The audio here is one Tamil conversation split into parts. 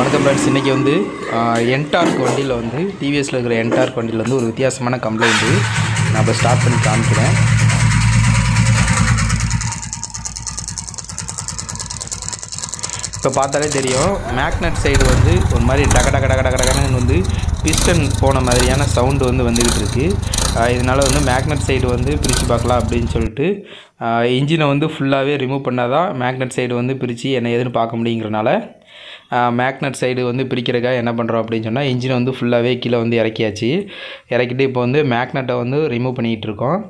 வணக்கம் ஃப்ரெண்ட்ஸ் இன்றைக்கி வந்து என்டார்க் வண்டியில் வந்து டிவிஎஸில் இருக்கிற என்டார்க் வண்டியில் வந்து ஒரு வித்தியாசமான கம்ப்ளைண்ட் நான் இப்போ ஸ்டார்ட் பண்ணி காமிக்கிறேன் இப்போ பார்த்தாலே தெரியும் மேக்னட் சைடு வந்து ஒரு மாதிரி டக டக டக டக வந்து பிஸ்டன் போன மாதிரியான சவுண்டு வந்து வந்துக்கிட்டு இருக்குது இதனால் வந்து மேக்னட் சைடு வந்து பிரித்து பார்க்கலாம் அப்படின்னு சொல்லிட்டு இன்ஜினை வந்து ஃபுல்லாகவே ரிமூவ் பண்ணால் தான் மேக்னட் சைடு வந்து பிரித்து என்ன எதுன்னு பார்க்க முடியுங்கிறனால மேக்னட் சைடு வந்து பிரிக்கிறக்காக என்ன பண்ணுறோம் அப்படின்னு சொன்னால் இன்ஜினை வந்து ஃபுல்லாகவே கீழே வந்து இறக்கியாச்சு இறக்கிட்டு இப்போ வந்து மேக்னட்டை வந்து ரிமூவ் பண்ணிக்கிட்டு இருக்கோம்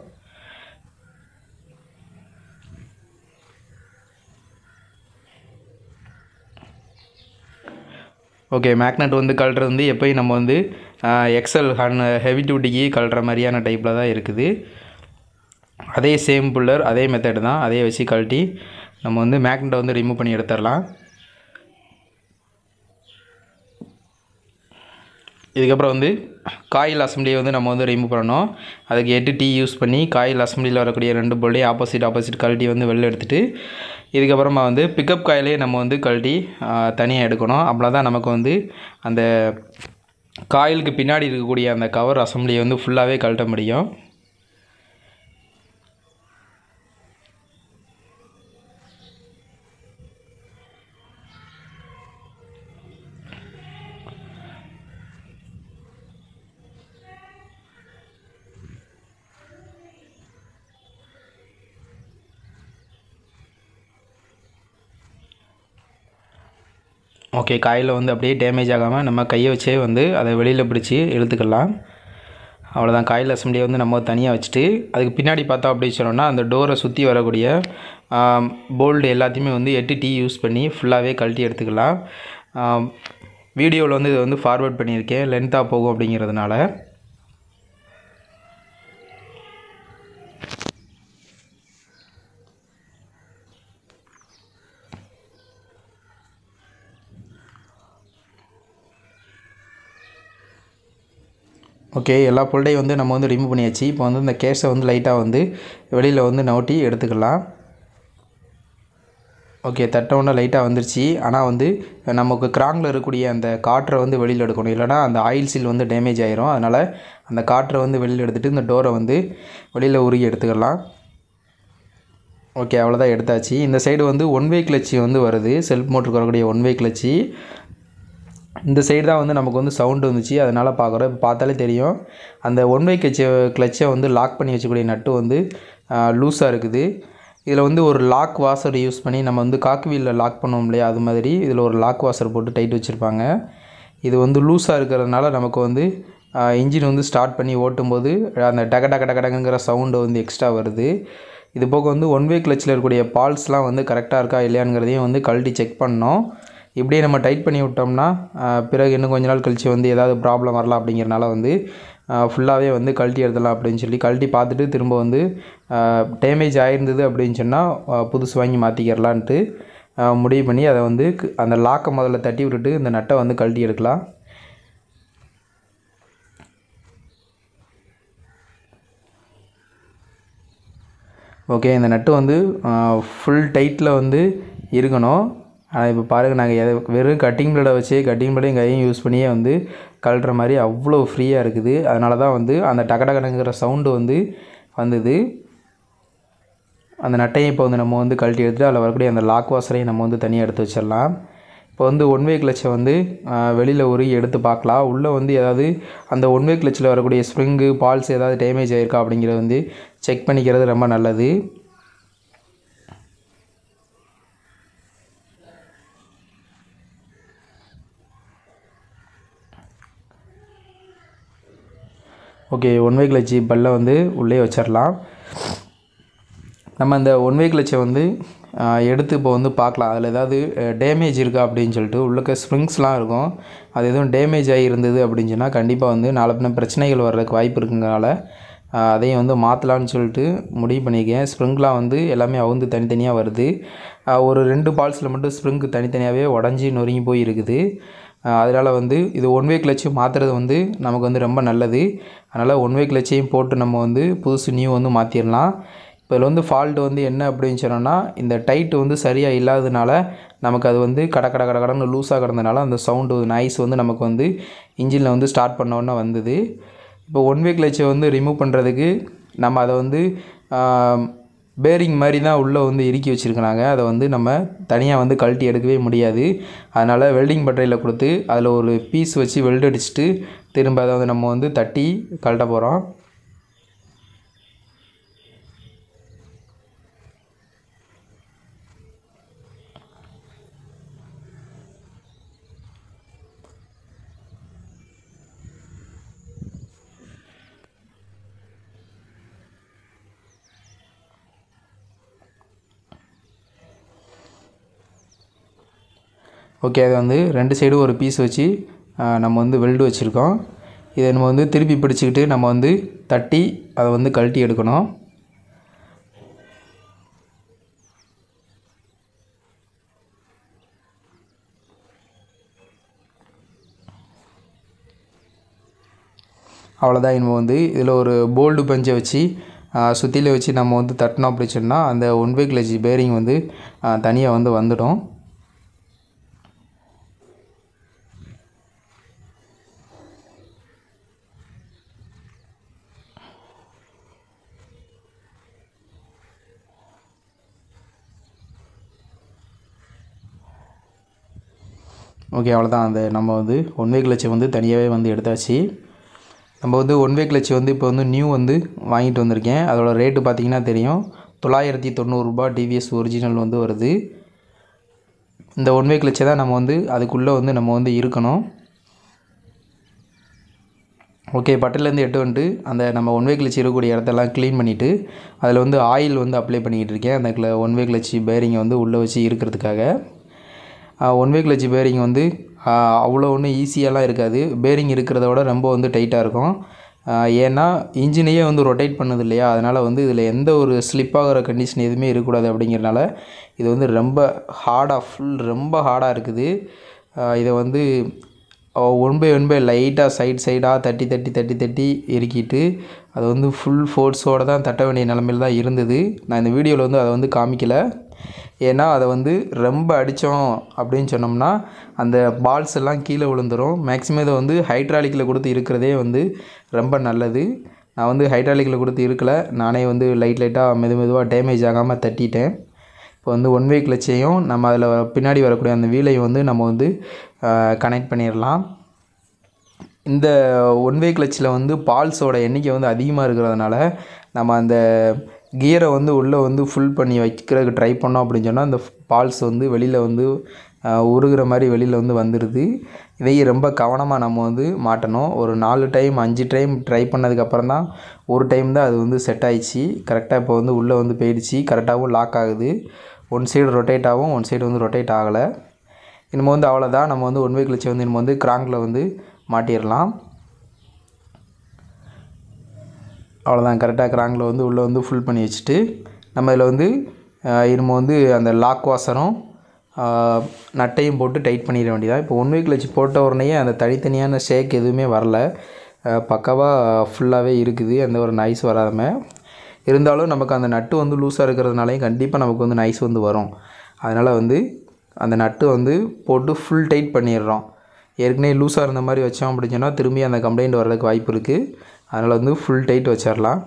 ஓகே மேக்னெட் வந்து கழட்டுறது வந்து எப்போயும் நம்ம வந்து எக்ஸல் ஹன் ஹெவி டியூட்டிக்கு கழட்டுற மாதிரியான டைப்பில் தான் இருக்குது அதே சேம் புல்லர் அதே மெத்தடு தான் அதே வச்சு கழட்டி நம்ம வந்து மேக்னட்டை வந்து ரிமூவ் பண்ணி எடுத்துடலாம் இதுக்கப்புறம் வந்து காயில் அசம்பிளியை வந்து நம்ம வந்து ரிமூவ் பண்ணணும் அதுக்கு எட்டு டீ யூஸ் பண்ணி காயில் அசம்பிளியில் வரக்கூடிய ரெண்டு போல்டே ஆப்போசிட் ஆப்போசிட் கழட்டி வந்து வெளில எடுத்துட்டு இதுக்கப்புறமா வந்து பிக்கப் காயிலே நம்ம வந்து கழட்டி தனியாக எடுக்கணும் அப்படிலாம் தான் நமக்கு வந்து அந்த காயிலுக்கு பின்னாடி இருக்கக்கூடிய அந்த கவர் அசம்பிளியை வந்து ஃபுல்லாகவே கழட்ட முடியும் ஓகே காயில் வந்து அப்படியே டேமேஜ் ஆகாமல் நம்ம கையை வச்சே வந்து அதை வெளியில் பிடிச்சி எழுத்துக்கலாம் அவ்வளோதான் காயில் அசம்பிளியை வந்து நம்ம தனியாக வச்சுட்டு அதுக்கு பின்னாடி பார்த்தா அப்படின்னு சொன்னோன்னா அந்த டோரை சுற்றி வரக்கூடிய போல்டு எல்லாத்தையுமே வந்து எட்டு டீ யூஸ் பண்ணி ஃபுல்லாகவே கழட்டி எடுத்துக்கலாம் வீடியோவில் வந்து இதை வந்து ஃபார்வேர்ட் பண்ணியிருக்கேன் லென்த்தாக போகும் அப்படிங்கிறதுனால ஓகே எல்லா பொருளையும் வந்து நம்ம வந்து ரிமூவ் பண்ணியாச்சு இப்போ வந்து இந்த கேஸை வந்து லைட்டாக வந்து வெளியில் வந்து நவுட்டி எடுத்துக்கலாம் ஓகே தட்டவுன்னா லைட்டாக வந்துருச்சு ஆனால் வந்து நமக்கு கிராங்கில் இருக்கக்கூடிய அந்த காற்றை வந்து வெளியில் எடுக்கணும் இல்லைனா அந்த ஆயில் சீல் வந்து டேமேஜ் ஆயிரும் அதனால் அந்த காற்றை வந்து வெளியில் எடுத்துகிட்டு இந்த டோரை வந்து வெளியில் உருகி எடுத்துக்கலாம் ஓகே அவ்வளோதான் எடுத்தாச்சு இந்த சைடு வந்து ஒன் வே கிளச்சி வந்து வருது செல்ஃப் மோட்டருக்கு வரக்கூடிய ஒன் வே கிளச்சி இந்த சைடு தான் வந்து நமக்கு வந்து சவுண்டு வந்துச்சு அதனால் பார்க்குறோம் இப்போ பார்த்தாலே தெரியும் அந்த ஒன் வே கிளச்சை கிளச்சை வந்து லாக் பண்ணி வச்சக்கூடிய நட்டு வந்து லூஸாக இருக்குது இதில் வந்து ஒரு லாக் வாஷர் யூஸ் பண்ணி நம்ம வந்து காக்கு வீலில் லாக் பண்ணுவோம் இல்லையா அது மாதிரி இதில் ஒரு லாக் வாஷர் போட்டு டைட் வச்சுருப்பாங்க இது வந்து லூஸாக இருக்கிறதுனால நமக்கு வந்து இன்ஜின் வந்து ஸ்டார்ட் பண்ணி ஓட்டும்போது அந்த டக டக டக டகங்கிற சவுண்டு வந்து எக்ஸ்ட்ரா வருது இது போக வந்து ஒன் வே கிளச்சில் இருக்கக்கூடிய பால்ஸ்லாம் வந்து கரெக்டாக இருக்கா இல்லையாங்கிறதையும் வந்து கழட்டி செக் பண்ணோம் இப்படியே நம்ம டைட் பண்ணி விட்டோம்னா பிறகு இன்னும் கொஞ்ச நாள் கழித்து வந்து ஏதாவது ப்ராப்ளம் வரலாம் அப்படிங்கிறனால வந்து ஃபுல்லாகவே வந்து கழட்டி எடுத்துடலாம் அப்படின்னு சொல்லி கழட்டி பார்த்துட்டு திரும்ப வந்து டேமேஜ் ஆகிருந்தது அப்படின்னு சொன்னால் புதுசு வாங்கி மாற்றிக்கிறலான்ட்டு முடிவு பண்ணி அதை வந்து அந்த லாக்கை முதல்ல தட்டி விட்டுட்டு இந்த நட்டை வந்து கழட்டி எடுக்கலாம் ஓகே இந்த நட்டு வந்து ஃபுல் டைட்டில் வந்து இருக்கணும் ஆனால் இப்போ பாருங்கள் நாங்கள் எதை வெறும் கட்டிங் பிளேடை வச்சு கட்டிங் பிளேடையும் கையும் யூஸ் பண்ணியே வந்து கழட்டுற மாதிரி அவ்வளோ ஃப்ரீயாக இருக்குது அதனால தான் வந்து அந்த டக டகடங்கிற சவுண்டு வந்து வந்தது அந்த நட்டையும் இப்போ வந்து நம்ம வந்து கழட்டி எடுத்துட்டு அதில் வரக்கூடிய அந்த லாக் வாசரையும் நம்ம வந்து தனியாக எடுத்து வச்சிடலாம் இப்போ வந்து ஒன் வே கிளச்சை வந்து வெளியில் ஒரு எடுத்து பார்க்கலாம் உள்ளே வந்து ஏதாவது அந்த ஒன் வே கிளச்சில் வரக்கூடிய ஸ்ப்ரிங்கு பால்ஸ் ஏதாவது டேமேஜ் ஆகிருக்கா அப்படிங்கிறத வந்து செக் பண்ணிக்கிறது ரொம்ப நல்லது ஓகே ஒன் வே கிளச்சு பல்ல வந்து உள்ளே வச்சிடலாம் நம்ம அந்த ஒன் வே கிளச்சை வந்து எடுத்து இப்போ வந்து பார்க்கலாம் அதில் ஏதாவது டேமேஜ் இருக்கா அப்படின்னு சொல்லிட்டு உள்ளக்க ஸ்ப்ரிங்ஸ்லாம் இருக்கும் அது எதுவும் டேமேஜ் ஆகி இருந்தது அப்படின்னு சொன்னால் கண்டிப்பாக வந்து நாலு பிரச்சனைகள் வர்றதுக்கு வாய்ப்பு இருக்குங்கனால அதையும் வந்து மாற்றலான்னு சொல்லிட்டு முடிவு பண்ணியிருக்கேன் ஸ்ப்ரிங்லாம் வந்து எல்லாமே அவுந்து தனித்தனியாக வருது ஒரு ரெண்டு பால்ஸில் மட்டும் ஸ்ப்ரிங்கு தனித்தனியாகவே உடஞ்சி நொறுங்கி போய் இருக்குது அதனால் வந்து இது ஒன் வே கிளச்சையும் மாற்றுறது வந்து நமக்கு வந்து ரொம்ப நல்லது அதனால் ஒன் வே கிளச்சையும் போட்டு நம்ம வந்து புதுசு நியூ வந்து மாற்றிடலாம் இப்போ இதில் வந்து ஃபால்ட்டு வந்து என்ன அப்படின்னு சொன்னோன்னா இந்த டைட்டு வந்து சரியாக இல்லாததுனால நமக்கு அது வந்து கட கட கட கடன்னு லூஸாக கிடந்தனால அந்த சவுண்டு நாய்ஸ் வந்து நமக்கு வந்து இன்ஜினில் வந்து ஸ்டார்ட் பண்ணோன்னே வந்தது இப்போ ஒன் வே கிளச்சை வந்து ரிமூவ் பண்ணுறதுக்கு நம்ம அதை வந்து பேரிங் மாதிரி தான் உள்ளே வந்து இறுக்கி வச்சுருக்கிறாங்க அதை வந்து நம்ம தனியாக வந்து கழட்டி எடுக்கவே முடியாது அதனால் வெல்டிங் பட்டறையில் கொடுத்து அதில் ஒரு பீஸ் வச்சு வெல்டு அடிச்சுட்டு திரும்ப அதை வந்து நம்ம வந்து தட்டி கழட்ட போகிறோம் ஓகே அது வந்து ரெண்டு சைடும் ஒரு பீஸ் வச்சு நம்ம வந்து வெல்டு வச்சுருக்கோம் இதை நம்ம வந்து திருப்பி பிடிச்சிக்கிட்டு நம்ம வந்து தட்டி அதை வந்து கழட்டி எடுக்கணும் அவ்வளோதான் இவங்க வந்து இதில் ஒரு போல்டு பஞ்சை வச்சு சுற்றியில் வச்சு நம்ம வந்து தட்டினோம் அப்படி சொன்னால் அந்த ஒன் பை கிளச்சி பேரிங் வந்து தனியாக வந்து வந்துடும் ஓகே அவ்வளோதான் அந்த நம்ம வந்து ஒன் வே கிளச்சை வந்து தனியாகவே வந்து எடுத்தாச்சு நம்ம வந்து ஒன் வே கிளச் வந்து இப்போ வந்து நியூ வந்து வாங்கிட்டு வந்திருக்கேன் அதோடய ரேட்டு பார்த்திங்கன்னா தெரியும் தொள்ளாயிரத்தி தொண்ணூறுரூபா டிவிஎஸ் ஒரிஜினல் வந்து வருது இந்த ஒன் வே கிளச்சை தான் நம்ம வந்து அதுக்குள்ளே வந்து நம்ம வந்து இருக்கணும் ஓகே பட்டிலேருந்து எட்டு வந்துட்டு அந்த நம்ம ஒன் வே கிளச்சி இருக்கக்கூடிய இடத்தெல்லாம் க்ளீன் பண்ணிவிட்டு அதில் வந்து ஆயில் வந்து அப்ளை பண்ணிக்கிட்டு இருக்கேன் அந்த ஒன் வே கிளச்சி பேரிங்கை வந்து உள்ளே வச்சு இருக்கிறதுக்காக ஒன் வே கிளச்சி பேரிங் வந்து அவ்வளோ ஒன்றும் ஈஸியாலாம் இருக்காது பேரிங் இருக்கிறத விட ரொம்ப வந்து டைட்டாக இருக்கும் ஏன்னா இன்ஜினையே வந்து ரொட்டேட் பண்ணுது இல்லையா அதனால் வந்து இதில் எந்த ஒரு ஸ்லிப் ஆகிற கண்டிஷன் எதுவுமே இருக்கக்கூடாது அப்படிங்கிறனால இது வந்து ரொம்ப ஹார்டாக ஃபுல் ரொம்ப ஹார்டாக இருக்குது இதை வந்து ஒன் பை ஒன் பை லைட்டாக சைட் சைடாக தட்டி தட்டி தட்டி தட்டி இறுக்கிட்டு அது வந்து ஃபுல் ஃபோர்ஸோடு தான் தட்ட வேண்டிய நிலமையில் தான் இருந்தது நான் இந்த வீடியோவில் வந்து அதை வந்து காமிக்கலை ஏன்னா அதை வந்து ரொம்ப அடித்தோம் அப்படின்னு சொன்னோம்னா அந்த பால்ஸ் எல்லாம் கீழே விழுந்துடும் மேக்ஸிமம் இதை வந்து ஹைட்ராலிக்கில் கொடுத்து இருக்கிறதே வந்து ரொம்ப நல்லது நான் வந்து ஹைட்ராலிக்கில் கொடுத்து இருக்கலை நானே வந்து லைட் லைட்டாக மெது மெதுவாக டேமேஜ் ஆகாமல் தட்டிட்டேன் இப்போ வந்து ஒன் வே கிளச்சையும் நம்ம அதில் பின்னாடி வரக்கூடிய அந்த வீலையும் வந்து நம்ம வந்து கனெக்ட் பண்ணிடலாம் இந்த ஒன் வே கிளச்சில் வந்து பால்ஸோட எண்ணிக்கை வந்து அதிகமாக இருக்கிறதுனால நம்ம அந்த கியரை வந்து உள்ளே வந்து ஃபுல் பண்ணி வைக்கிறதுக்கு ட்ரை பண்ணோம் அப்படின்னு சொன்னால் அந்த பால்ஸ் வந்து வெளியில் வந்து உருகிற மாதிரி வெளியில் வந்து வந்துடுது இதையும் ரொம்ப கவனமாக நம்ம வந்து மாட்டணும் ஒரு நாலு டைம் அஞ்சு டைம் ட்ரை பண்ணதுக்கப்புறம் தான் ஒரு டைம் தான் அது வந்து செட் ஆகிடுச்சு கரெக்டாக இப்போ வந்து உள்ளே வந்து போயிடுச்சு கரெக்டாகவும் லாக் ஆகுது ஒன் சைடு ரொட்டேட் ஆகும் ஒன் சைடு வந்து ரொட்டேட் ஆகலை நம்ம வந்து அவ்வளோதான் நம்ம வந்து ஒன் வீக் வந்து நம்ம வந்து கிராங்கில் வந்து மாட்டிடலாம் அவ்வளோதான் கரெக்டாக கிராங்கில் வந்து உள்ளே வந்து ஃபுல் பண்ணி வச்சுட்டு நம்ம இதில் வந்து இரும்பு வந்து அந்த லாக் வாசரும் நட்டையும் போட்டு டைட் பண்ணிட வேண்டியதாக இப்போ ஒன் வீக் வச்சு போட்ட உடனே அந்த தனித்தனியான ஷேக் எதுவுமே வரல பக்காவாக ஃபுல்லாகவே இருக்குது எந்த ஒரு நைஸ் வராமல் இருந்தாலும் நமக்கு அந்த நட்டு வந்து லூஸாக இருக்கிறதுனாலையும் கண்டிப்பாக நமக்கு வந்து நைஸ் வந்து வரும் அதனால் வந்து அந்த நட்டு வந்து போட்டு ஃபுல் டைட் பண்ணிடுறோம் ஏற்கனவே லூஸாக இருந்த மாதிரி வச்சோம் அப்படின்னு சொன்னால் திரும்பி அந்த கம்ப்ளைண்ட் வர்றதுக்கு வாய்ப்பு இருக்குது அதனால் வந்து ஃபுல் டைட் வச்சிடலாம்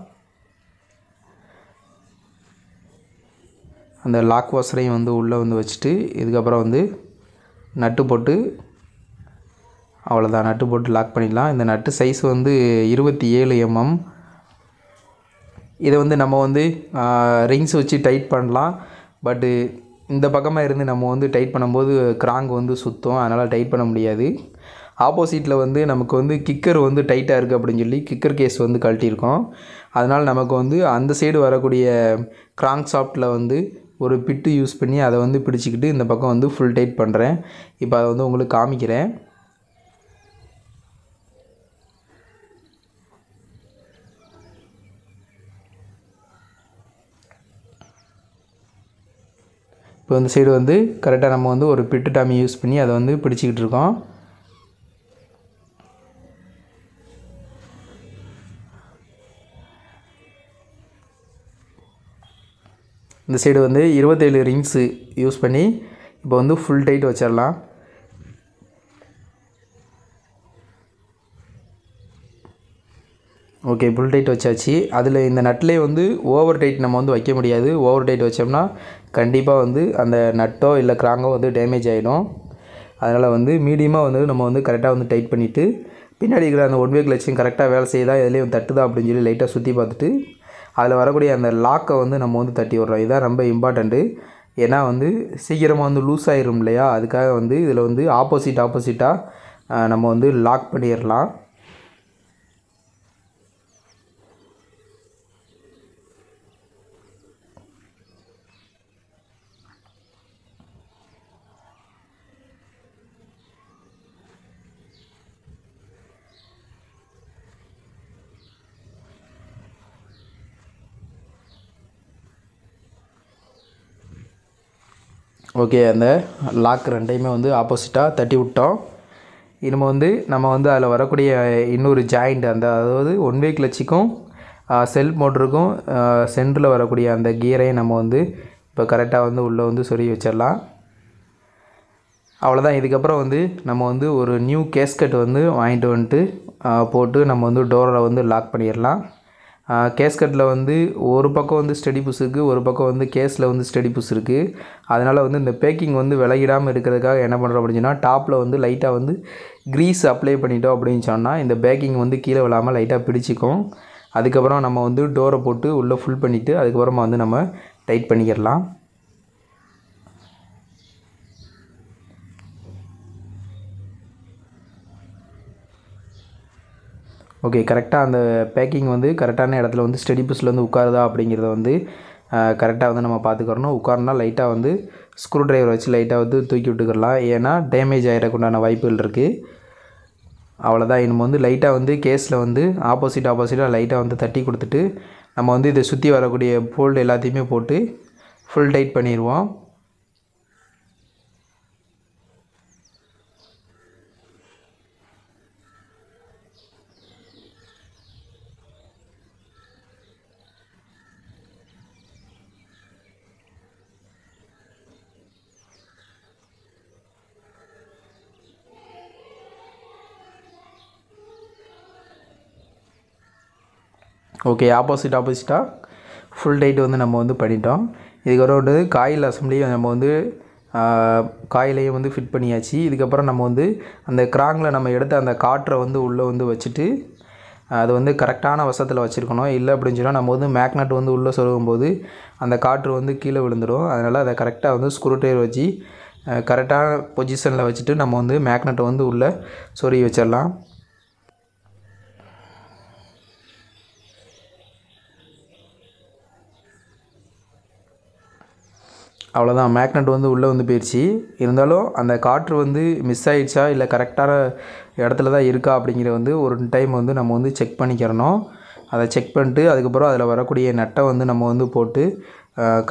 அந்த லாக் வாசரையும் வந்து உள்ளே வந்து வச்சுட்டு இதுக்கப்புறம் வந்து நட்டு போட்டு அவ்வளோதான் நட்டு போட்டு லாக் பண்ணிடலாம் இந்த நட்டு சைஸ் வந்து இருபத்தி ஏழு எம்எம் இதை வந்து நம்ம வந்து ரிங்ஸ் வச்சு டைட் பண்ணலாம் பட்டு இந்த பக்கமாக இருந்து நம்ம வந்து டைட் பண்ணும்போது கிராங்க் வந்து சுத்தம் அதனால் டைட் பண்ண முடியாது ஆப்போசிட்டில் வந்து நமக்கு வந்து கிக்கர் வந்து டைட்டாக இருக்குது அப்படின்னு சொல்லி கிக்கர் கேஸ் வந்து கழட்டியிருக்கோம் அதனால் நமக்கு வந்து அந்த சைடு வரக்கூடிய க்ராங்க் சாஃப்ட்டில் வந்து ஒரு பிட்டு யூஸ் பண்ணி அதை வந்து பிடிச்சிக்கிட்டு இந்த பக்கம் வந்து ஃபுல் டைட் பண்ணுறேன் இப்போ அதை வந்து உங்களுக்கு காமிக்கிறேன் இப்போ இந்த சைடு வந்து கரெக்டாக நம்ம வந்து ஒரு பிட்டு டாமி யூஸ் பண்ணி அதை வந்து பிடிச்சிக்கிட்டு இருக்கோம் இந்த சைடு வந்து இருபத்தேழு ரிங்ஸு யூஸ் பண்ணி இப்போ வந்து ஃபுல் டைட் வச்சிடலாம் ஓகே ஃபுல் டைட் வச்சாச்சு அதில் இந்த நட்லேயே வந்து ஓவர் டைட் நம்ம வந்து வைக்க முடியாது ஓவர் டைட் வச்சோம்னா கண்டிப்பாக வந்து அந்த நட்டோ இல்லை கிராங்கோ வந்து டேமேஜ் ஆகிடும் அதனால் வந்து மீடியமாக வந்து நம்ம வந்து கரெக்டாக வந்து டைட் பண்ணிவிட்டு பின்னாடி இருக்கிற அந்த ஒன் வே கிளச்சும் கரெக்டாக வேலை செய்யுதா எதுலேயும் தட்டுதா அப்படின்னு சொல்லி லைட்டாக சுற்றி பார்த்துட்டு அதில் வரக்கூடிய அந்த லாக்கை வந்து நம்ம வந்து தட்டி விடுறோம் இதுதான் ரொம்ப இம்பார்ட்டண்ட்டு ஏன்னா வந்து சீக்கிரமாக வந்து லூஸ் ஆகிரும் இல்லையா அதுக்காக வந்து இதில் வந்து ஆப்போசிட் ஆப்போசிட்டாக நம்ம வந்து லாக் பண்ணிடலாம் ஓகே அந்த லாக் ரெண்டையுமே வந்து ஆப்போசிட்டாக தட்டி விட்டோம் இனிமேல் வந்து நம்ம வந்து அதில் வரக்கூடிய இன்னொரு ஜாயிண்ட் அந்த அதாவது ஒன் வே கிளச்சிக்கும் செல் மோட்டருக்கும் சென்டரில் வரக்கூடிய அந்த கியரையும் நம்ம வந்து இப்போ கரெக்டாக வந்து உள்ளே வந்து சொருகி வச்சிடலாம் அவ்வளோதான் இதுக்கப்புறம் வந்து நம்ம வந்து ஒரு நியூ கேஸ்கட் வந்து வாங்கிட்டு வந்துட்டு போட்டு நம்ம வந்து டோரை வந்து லாக் பண்ணிடலாம் கேஸ்கட்டில் வந்து ஒரு பக்கம் வந்து ஸ்டெடி புஷ் இருக்குது ஒரு பக்கம் வந்து கேஸில் வந்து ஸ்டெடி புஷ் இருக்குது அதனால் வந்து இந்த பேக்கிங் வந்து விலகிடாமல் இருக்கிறதுக்காக என்ன பண்ணுறோம் அப்படின்னா டாப்பில் வந்து லைட்டாக வந்து க்ரீஸ் அப்ளை பண்ணிட்டோம் அப்படின்னு சொன்னால் இந்த பேக்கிங் வந்து கீழே விழாமல் லைட்டாக பிடிச்சிக்கும் அதுக்கப்புறம் நம்ம வந்து டோரை போட்டு உள்ளே ஃபுல் பண்ணிவிட்டு அதுக்கப்புறமா வந்து நம்ம டைட் பண்ணிக்கிடலாம் ஓகே கரெக்டாக அந்த பேக்கிங் வந்து கரெக்டான இடத்துல வந்து ஸ்டெடி பஸ்ஸில் வந்து உட்காருதா அப்படிங்கிறத வந்து கரெக்டாக வந்து நம்ம பார்த்துக்கிறணும் உட்காருனா லைட்டாக வந்து ஸ்க்ரூ ட்ரைவர் வச்சு லைட்டாக வந்து தூக்கி விட்டுக்கிடலாம் ஏன்னா டேமேஜ் ஆகிடக்குண்டான வாய்ப்புகள் இருக்குது அவ்வளோதான் இனிமேல் வந்து லைட்டாக வந்து கேஸில் வந்து ஆப்போசிட் ஆப்போசிட்டாக லைட்டாக வந்து தட்டி கொடுத்துட்டு நம்ம வந்து இதை சுற்றி வரக்கூடிய போல்டு எல்லாத்தையுமே போட்டு ஃபுல் டைட் பண்ணிடுவோம் ஓகே ஆப்போசிட் ஆப்போசிட்டாக ஃபுல் டைட் வந்து நம்ம வந்து பண்ணிட்டோம் இதுக்கப்புறம் வந்து காயில் அசம்பிளியும் நம்ம வந்து காயிலையும் வந்து ஃபிட் பண்ணியாச்சு இதுக்கப்புறம் நம்ம வந்து அந்த கிராங்கில் நம்ம எடுத்து அந்த காற்றை வந்து உள்ளே வந்து வச்சுட்டு அது வந்து கரெக்டான வசத்தில் வச்சுருக்கணும் இல்லை அப்படின்னு சொன்னால் நம்ம வந்து மேக்னெட் வந்து உள்ளே சொருகும் போது அந்த காற்று வந்து கீழே விழுந்துடும் அதனால் அதை கரெக்டாக வந்து ஸ்க்ரூ டைர் வச்சு கரெக்டான பொசிஷனில் வச்சுட்டு நம்ம வந்து மேக்னட்டை வந்து உள்ளே சொருகி வச்சிடலாம் அவ்வளோதான் மேக்னட் வந்து உள்ளே வந்து போயிடுச்சு இருந்தாலும் அந்த காற்று வந்து மிஸ் ஆகிடுச்சா இல்லை கரெக்டான இடத்துல தான் இருக்கா அப்படிங்கிற வந்து ஒரு டைம் வந்து நம்ம வந்து செக் பண்ணிக்கிறணும் அதை செக் பண்ணிட்டு அதுக்கப்புறம் அதில் வரக்கூடிய நட்டை வந்து நம்ம வந்து போட்டு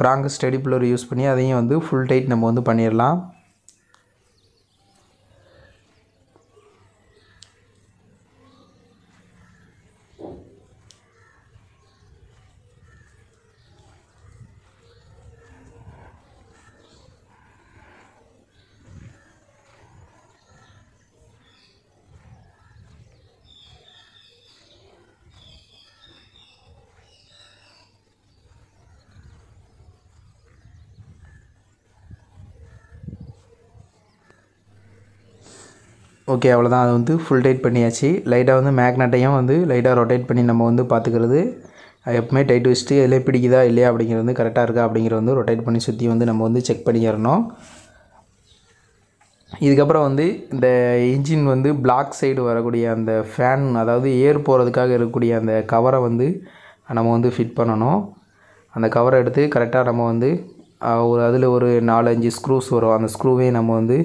கிராங்க் ஸ்டெடி பில்லர் யூஸ் பண்ணி அதையும் வந்து ஃபுல் டைட் நம்ம வந்து பண்ணிடலாம் ஓகே அவ்வளோதான் அது வந்து ஃபுல் டைட் பண்ணியாச்சு லைட்டாக வந்து மேக்னட்டையும் வந்து லைட்டாக ரொட்டேட் பண்ணி நம்ம வந்து பார்த்துக்கிறது எப்பவுமே டைட் வச்சுட்டு எதுலேயே பிடிக்குதா இல்லையா அப்படிங்கிறது வந்து கரெக்டாக இருக்கா அப்படிங்கிற வந்து ரொட்டேட் பண்ணி சுற்றி வந்து நம்ம வந்து செக் பண்ணிக்கிறணும் இதுக்கப்புறம் வந்து இந்த இன்ஜின் வந்து பிளாக் சைடு வரக்கூடிய அந்த ஃபேன் அதாவது ஏர் போகிறதுக்காக இருக்கக்கூடிய அந்த கவரை வந்து நம்ம வந்து ஃபிட் பண்ணணும் அந்த கவரை எடுத்து கரெக்டாக நம்ம வந்து ஒரு அதில் ஒரு நாலஞ்சு ஸ்க்ரூஸ் வரும் அந்த ஸ்க்ரூவே நம்ம வந்து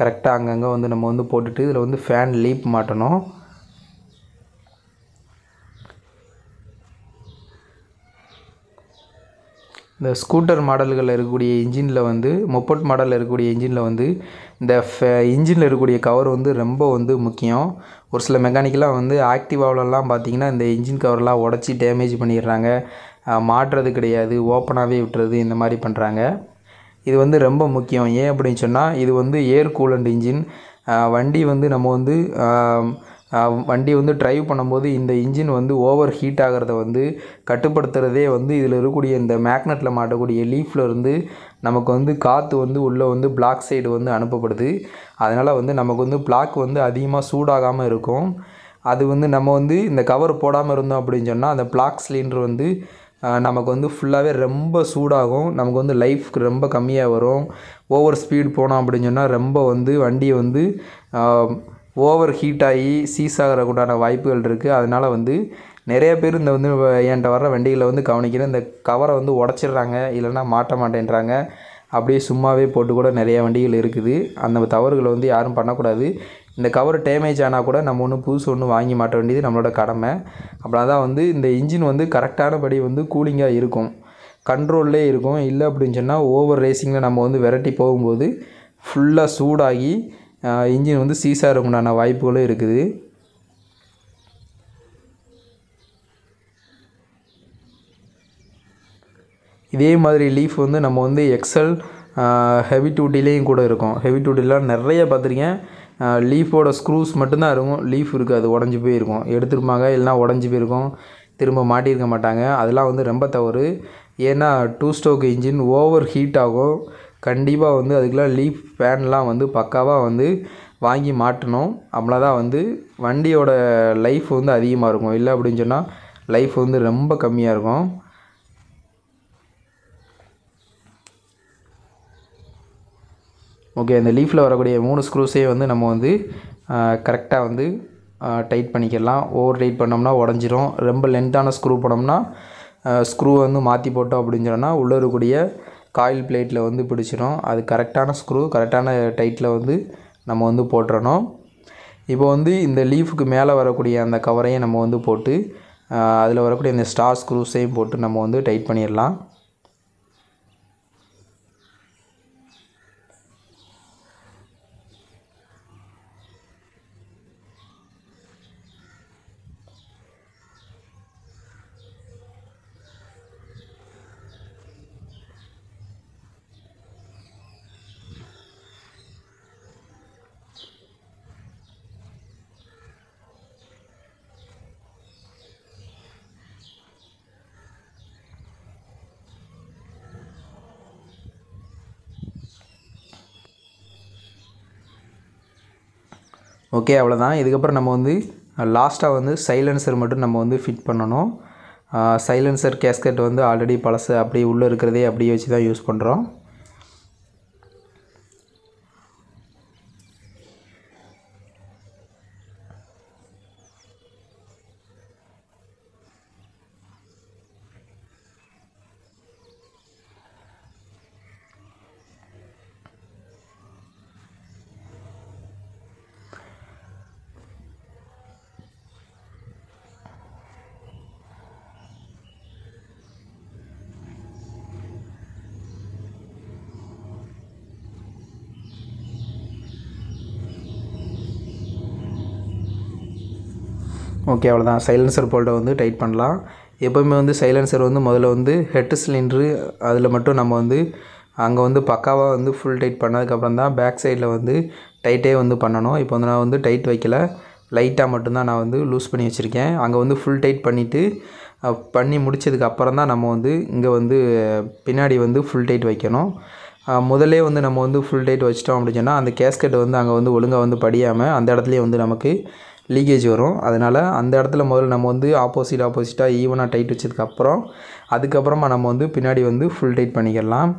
கரெக்டாக அங்கங்கே வந்து நம்ம வந்து போட்டுட்டு இதில் வந்து ஃபேன் லீப் மாட்டணும் இந்த ஸ்கூட்டர் மாடல்களில் இருக்கக்கூடிய இன்ஜினில் வந்து மொப்பட் மாடலில் இருக்கக்கூடிய இன்ஜினில் வந்து இந்த ஃபே இன்ஜினில் இருக்கக்கூடிய கவர் வந்து ரொம்ப வந்து முக்கியம் ஒரு சில மெக்கானிக்கெலாம் வந்து ஆக்டிவாவிலலாம் பார்த்திங்கன்னா இந்த இன்ஜின் கவர்லாம் உடச்சி டேமேஜ் பண்ணிடுறாங்க மாட்டுறது கிடையாது ஓப்பனாகவே விட்டுறது இந்த மாதிரி பண்ணுறாங்க இது வந்து ரொம்ப முக்கியம் ஏன் அப்படின்னு சொன்னால் இது வந்து ஏர் கூலண்ட் இன்ஜின் வண்டி வந்து நம்ம வந்து வண்டி வந்து ட்ரைவ் பண்ணும்போது இந்த இன்ஜின் வந்து ஓவர் ஹீட் ஆகிறத வந்து கட்டுப்படுத்துகிறதே வந்து இதில் இருக்கக்கூடிய இந்த மேக்னெட்டில் மாட்டக்கூடிய லீஃப்பில் இருந்து நமக்கு வந்து காற்று வந்து உள்ளே வந்து பிளாக் சைடு வந்து அனுப்பப்படுது அதனால் வந்து நமக்கு வந்து பிளாக் வந்து அதிகமாக சூடாகாமல் இருக்கும் அது வந்து நம்ம வந்து இந்த கவர் போடாமல் இருந்தோம் அப்படின்னு சொன்னால் அந்த பிளாக் சிலிண்டர் வந்து நமக்கு வந்து ஃபுல்லாகவே ரொம்ப சூடாகும் நமக்கு வந்து லைஃப்க்கு ரொம்ப கம்மியாக வரும் ஓவர் ஸ்பீடு போனோம் அப்படின்னு சொன்னால் ரொம்ப வந்து வண்டியை வந்து ஓவர் ஹீட் ஆகி சீஸ் ஆகிறக்கூடான வாய்ப்புகள் இருக்குது அதனால் வந்து நிறைய பேர் இந்த வந்து என்கிட்ட வர்ற வண்டிகளை வந்து கவனிக்கணும் இந்த கவரை வந்து உடச்சிடுறாங்க இல்லைன்னா மாட்ட மாட்டேன்றாங்க அப்படியே சும்மாவே போட்டு கூட நிறைய வண்டிகள் இருக்குது அந்த தவறுகளை வந்து யாரும் பண்ணக்கூடாது இந்த கவர் டேமேஜ் ஆனால் கூட நம்ம ஒன்றும் புதுசு ஒன்று வாங்கி மாட்ட வேண்டியது நம்மளோட கடமை அப்படின்னா தான் வந்து இந்த இன்ஜின் வந்து கரெக்டானபடி வந்து கூலிங்காக இருக்கும் கண்ட்ரோல்லே இருக்கும் இல்லை அப்படின்னு சொன்னால் ஓவர் ரேசிங்கில் நம்ம வந்து விரட்டி போகும்போது ஃபுல்லாக சூடாகி இன்ஜின் வந்து சீசாக இருக்குண்டான வாய்ப்புகளும் இருக்குது இதே மாதிரி லீஃப் வந்து நம்ம வந்து எக்ஸல் ஹெவி டூட்டிலேயும் கூட இருக்கும் ஹெவி டூட்டிலாம் நிறைய பார்த்துருக்கேன் லீஃபோட ஸ்க்ரூஸ் மட்டும்தான் இருக்கும் லீஃப் இருக்குது அது உடஞ்சி போயிருக்கும் எடுத்துருப்பாங்க இல்லைனா உடஞ்சி போயிருக்கும் திரும்ப மாட்டியிருக்க மாட்டாங்க அதெல்லாம் வந்து ரொம்ப தவறு ஏன்னா two stroke engine over heat ஆகும் கண்டிப்பாக வந்து அதுக்கெலாம் லீஃப் ஃபேன்லாம் வந்து பக்காவாக வந்து வாங்கி மாட்டணும் தான் வந்து வண்டியோட லைஃப் வந்து அதிகமாக இருக்கும் இல்லை அப்படின்னு சொன்னால் லைஃப் வந்து ரொம்ப கம்மியாக இருக்கும் ஓகே இந்த லீஃபில் வரக்கூடிய மூணு ஸ்க்ரூஸே வந்து நம்ம வந்து கரெக்டாக வந்து டைட் பண்ணிக்கலாம் ஓவர் டைட் பண்ணோம்னா உடஞ்சிரும் ரொம்ப லென்த்தான ஸ்க்ரூ போனோம்னா ஸ்க்ரூ வந்து மாற்றி போட்டோம் அப்படின்னு சொன்னால் உள்ளே இருக்கக்கூடிய காயில் பிளேட்டில் வந்து பிடிச்சிடும் அது கரெக்டான ஸ்க்ரூ கரெக்டான டைட்டில் வந்து நம்ம வந்து போட்டுறணும் இப்போ வந்து இந்த லீஃபுக்கு மேலே வரக்கூடிய அந்த கவரையும் நம்ம வந்து போட்டு அதில் வரக்கூடிய இந்த ஸ்டார் ஸ்க்ரூஸையும் போட்டு நம்ம வந்து டைட் பண்ணிடலாம் ஓகே அவ்வளோதான் இதுக்கப்புறம் நம்ம வந்து லாஸ்ட்டாக வந்து சைலன்சர் மட்டும் நம்ம வந்து ஃபிட் பண்ணணும் சைலன்சர் கேஸ்கட் வந்து ஆல்ரெடி பழசு அப்படியே உள்ளே இருக்கிறதே அப்படியே வச்சு தான் யூஸ் பண்ணுறோம் ஓகே அவ்வளோதான் சைலன்சர் போல்ட்டை வந்து டைட் பண்ணலாம் எப்போவுமே வந்து சைலன்சர் வந்து முதல்ல வந்து ஹெட்டு சிலிண்ட்ரு அதில் மட்டும் நம்ம வந்து அங்கே வந்து பக்காவாக வந்து ஃபுல் டைட் பண்ணதுக்கப்புறம் தான் பேக் சைடில் வந்து டைட்டே வந்து பண்ணணும் இப்போ வந்து நான் வந்து டைட் வைக்கல லைட்டாக மட்டும்தான் நான் வந்து லூஸ் பண்ணி வச்சுருக்கேன் அங்கே வந்து ஃபுல் டைட் பண்ணிவிட்டு பண்ணி முடித்ததுக்கு அப்புறம் தான் நம்ம வந்து இங்கே வந்து பின்னாடி வந்து ஃபுல் டைட் வைக்கணும் முதலே வந்து நம்ம வந்து ஃபுல் டைட் வச்சிட்டோம் அப்படின்னு சொன்னால் அந்த கேஸ்கட் வந்து அங்கே வந்து ஒழுங்காக வந்து படியாமல் அந்த இடத்துலேயே வந்து நமக்கு லீக்கேஜ் வரும் அதனால் அந்த இடத்துல முதல்ல நம்ம வந்து ஆப்போசிட் ஆப்போசிட்டாக ஈவனாக டைட் வச்சதுக்கப்புறம் அதுக்கப்புறமா நம்ம வந்து பின்னாடி வந்து ஃபுல் டைட் பண்ணிக்கலாம்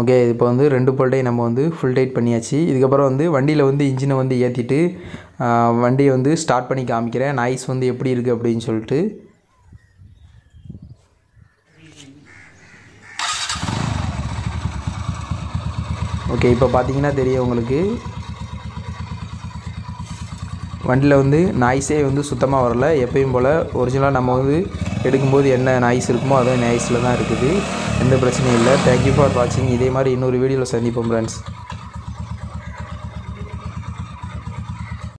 ஓகே இப்போ வந்து ரெண்டு போல்ட்டை நம்ம வந்து ஃபுல் டைட் பண்ணியாச்சு இதுக்கப்புறம் வந்து வண்டியில் வந்து இன்ஜினை வந்து ஏற்றிட்டு வண்டியை வந்து ஸ்டார்ட் பண்ணி காமிக்கிறேன் நாய்ஸ் வந்து எப்படி இருக்குது அப்படின்னு சொல்லிட்டு ஓகே இப்போ பார்த்தீங்கன்னா தெரியும் உங்களுக்கு வண்டியில் வந்து நாய்ஸே வந்து சுத்தமாக வரல எப்பயும் போல் ஒரிஜினலாக நம்ம வந்து எடுக்கும்போது என்ன நாய்ஸ் இருக்குமோ அதுவும் நாய்ஸில் தான் இருக்குது எந்த பிரச்சனையும் இல்லை தேங்க்யூ ஃபார் வாட்சிங் இதே மாதிரி இன்னொரு வீடியோவில் சந்திப்போம் ஃப்ரெண்ட்ஸ்